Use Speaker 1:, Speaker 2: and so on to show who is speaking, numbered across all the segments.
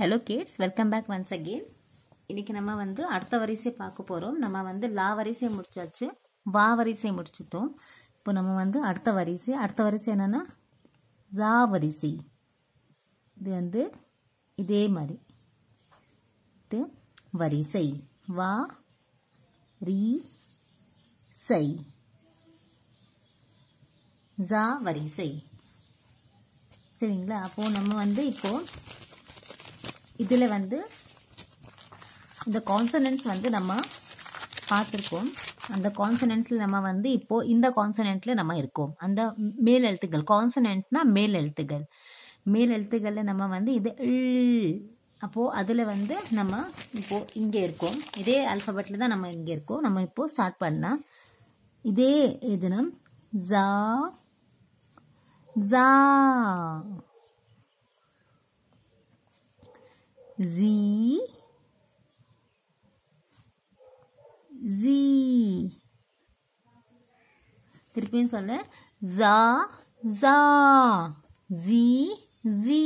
Speaker 1: Hello kids, welcome back once again இன்னைக்கு நம்ம வந்து அடுத்த வரிசை பார்க்க போகிறோம் நம்ம வந்து லா வரிசை முடிச்சாச்சு வா வரிசை முடிச்சுட்டோம் இப்போ நம்ம வந்து அடுத்த வரிசை அடுத்த வரிசை என்னென்னா ஜா வரிசை இது வந்து இதே மாதிரி இது வரிசை வா ரீ சை ஜா வரிசை சரிங்களா அப்போது நம்ம வந்து இப்போது இதில் வந்து இந்த கான்சனன்ஸ் வந்து நம்ம பார்த்துருக்கோம் அந்த கான்சனன்ஸில் நம்ம வந்து இப்போது இந்த கான்சனன்ட்டில் நம்ம இருக்கோம் அந்த மேல் எழுத்துகள் கான்சனன்ட்னா மேல் எழுத்துகள் மேல் எழுத்துகளில் நம்ம வந்து இது அப்போது அதில் வந்து நம்ம இப்போது இங்கே இருக்கோம் இதே அல்ஃபபெட்டில் தான் நம்ம இங்கே இருக்கோம் நம்ம இப்போது ஸ்டார்ட் பண்ணால் இதே இதுனா ஜா ஜா Z Z திருப்பியும் சொல்ல ஜா ஜா ஜி ஜி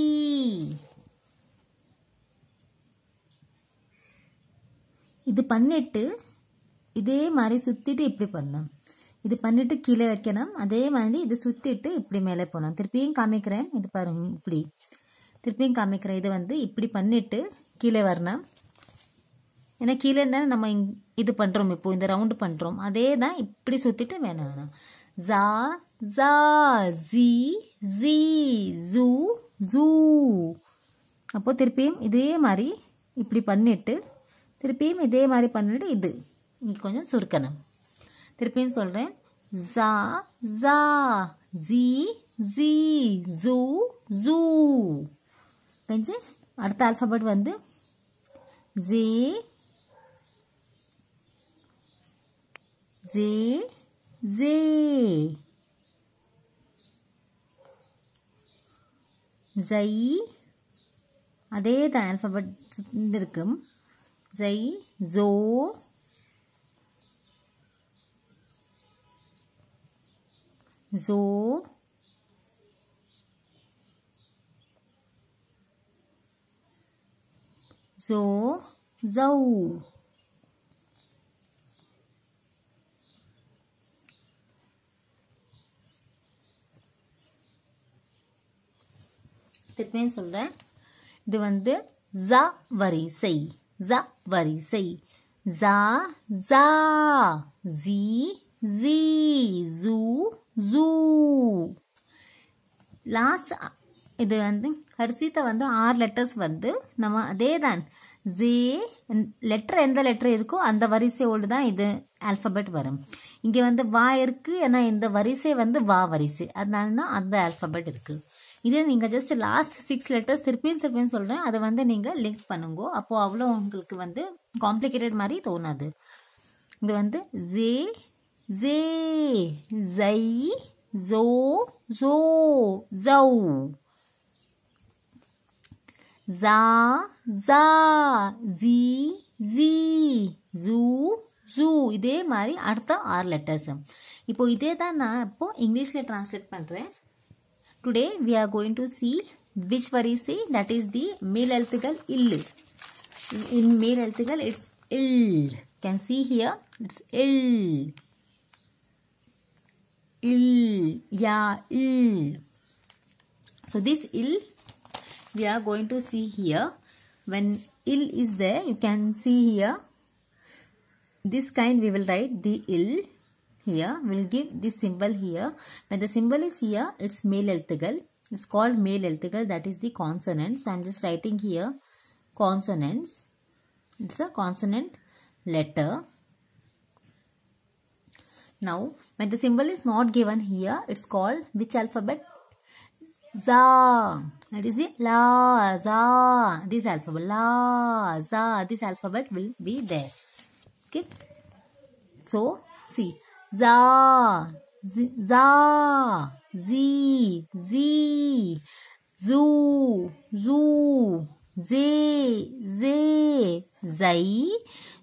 Speaker 1: இது பண்ணிட்டு இதே மாதிரி சுத்திட்டு இப்படி பண்ணணும் இது பண்ணிட்டு கீழே வைக்கணும் அதே மாதிரி இது சுத்திட்டு இப்படி மேலே போனோம் திருப்பியும் காமிக்கிறேன் இது பாருங்க இப்படி திருப்பியும் காமிக்கிறேன் இது வந்து இப்படி பண்ணிவிட்டு கீழே வரணும் ஏன்னா கீழே இருந்தாலும் நம்ம இது பண்ணுறோம் இப்போ இந்த ரவுண்டு பண்ணுறோம் அதே தான் இப்படி சுற்றிட்டு வேணும் வேணும் ஜா ஜா ஜி ஜி ஜூ ஜூ அப்போது திருப்பியும் இதே மாதிரி இப்படி பண்ணிட்டு திருப்பியும் இதே மாதிரி பண்ணிவிட்டு இது இங்கே கொஞ்சம் சுருக்கணும் திருப்பியும் சொல்கிறேன் ஜா ஜா ஜி ஜி ஜூ ஜூ கொஞ்சம் அடுத்த ஆல்ஃபபெட் வந்து ஜே ஜே ஜே ஜை அதே தான் ஆல்ஃபபெட் இருக்கும் ஜை ஜோ ஜோ زو زو திருப்பியும் சொல்கிறேன் இது வந்து ஜ வரிசை ஜ வரிசை ஜா ஜா ஜி ஜி ஜூ ஜூ லாஸ்ட் இது வந்து ஹர்ஷிதா வந்து ஆறு லெட்டர்ஸ் வந்து நம்ம அதே தான் ஜே லெட்டர் எந்த லெட்டர் இருக்கோ அந்த வரிசையோடு தான் இது ஆல்ஃபபெட் வரும் இங்கே வந்து வா இருக்கு ஏன்னா இந்த வரிசை வந்து வா வரிசை அதனால தான் அந்த ஆல்ஃபபெட் இருக்கு இதே நீங்கள் ஜஸ்ட் லாஸ்ட் சிக்ஸ் லெட்டர்ஸ் திருப்பியும் திருப்பியும் சொல்கிறேன் அதை வந்து நீங்கள் லிங்க் பண்ணுங்க அப்போது அவ்வளோ உங்களுக்கு வந்து காம்ப்ளிகேட்டட் மாதிரி தோணாது இது வந்து ஜே ஜே ஜை ஜோ ஜோ ஜவு za za z z zu ஜூ இதே மாதிரி அடுத்த ஆறு லெட்டர்ஸ் இப்போ இதே தான் நான் இப்போ இங்கிலீஷில் டிரான்ஸ்லேட் பண்ணுறேன் today we are going to see which வரி சி தட் இஸ் தி மேல் எழுத்துக்கள் இல் இன் மேல் எழுத்துக்கள் it's ill can see here it's ill ill யா ill so this ill we are going to see here when ill is there you can see here this kind we will write the ill here we'll give this symbol here when the symbol is here it's male elthigal it's called male elthigal that is the consonants. i'm just writing here consonants it's a consonant letter now when the symbol is not given here it's called which alphabet za that is the la, za, this alphabet. La, za, this alphabet will be there. Okay. So, see. Za, z, za, z, z, zu, zu, z, z, zai,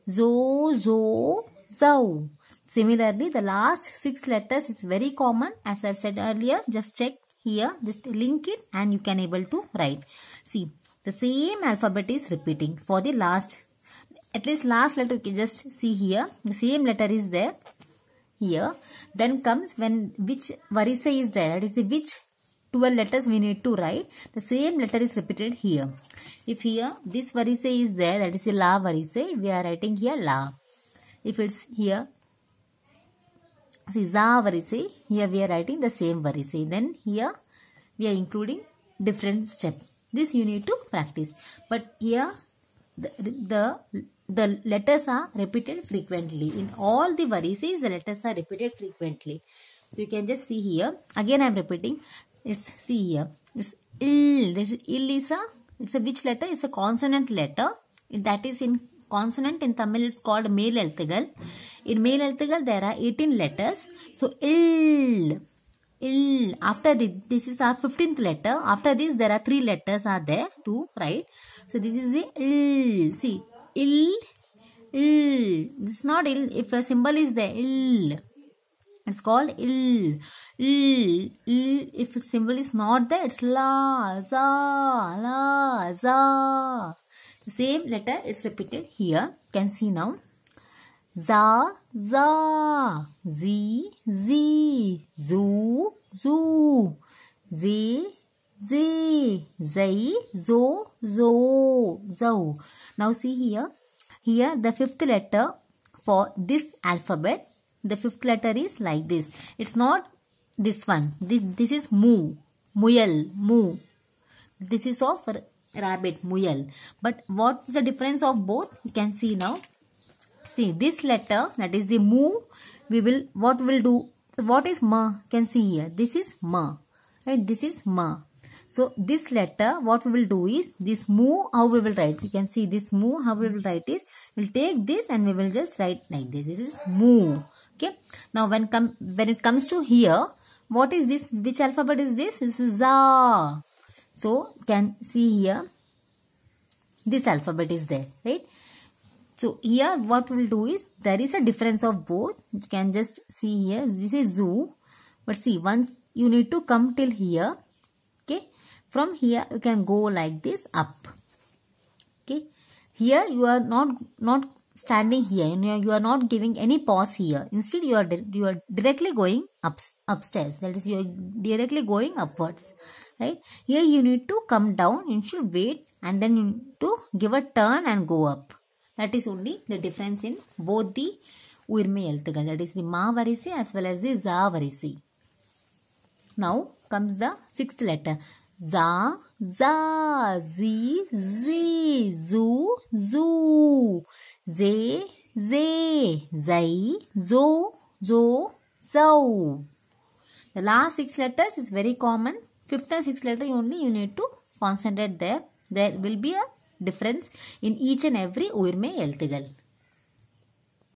Speaker 1: zo, zo, zau. Similarly, the last six letters is very common. As I said earlier, just check here just link it and you can able to write see the same alphabet is repeating for the last at least last letter you can just see here the same letter is there here then comes when which varisa is there That is, the which 12 letters we need to write the same letter is repeated here if here this varisa is there that is the la varisa we are writing here la if it's here Siza varise, here we are writing the same varise. Then here we are including different step. This you need to practice. But here the, the, the letters are repeated frequently. In all the varises, the letters are repeated frequently. So you can just see here. Again I am repeating. It's see here. It's ill. This ill is a, it's a which letter? It's a consonant letter. That is in consonant in Tamil it's called male எழுத்துகள் in male எழுத்துகள் there are 18 letters so ill ill after the, this is our 15th letter after this there are three letters are there two right so this is the ill see ill ill this is not ill if a symbol is there ill it's called ill ill ill if a symbol is not there it's la za la za same letter is repeated here. Can see now. Za, za. Z, zi Zu, zu. zi zi Zai, zo, zo. Zo. Now see here. Here the fifth letter for this alphabet. The fifth letter is like this. It's not this one. This, this is mu. Muyal, mu. This is of rabbit, muyal. But what's the difference of both? You can see now. See this letter that is the mu. We will what will do? What is ma? You can see here. This is ma. Right? This is ma. So this letter, what we will do is this mu, how we will write. You can see this mu, how we will write is we'll take this and we will just write like this. This is mu. Okay. Now when come when it comes to here, what is this? Which alphabet is this? This is za. So can see here this alphabet is there right. So here what we'll do is there is a difference of both. You can just see here this is zoo. But see once you need to come till here. Okay. From here you can go like this up. Okay. Here you are not not standing here. You, you are not giving any pause here. Instead you are you are directly going up upstairs. That is you are directly going upwards right here you need to come down you should wait and then you need to give a turn and go up that is only the difference in both the uirme eltugal that is the ma varisi as well as the za varisi. now comes the sixth letter za za zi zi zu zu ze ze zai zo zo zau the last six letters is very common fifth and sixth letter only you need to concentrate there. There will be a difference in each and every Urme எழுத்துகள்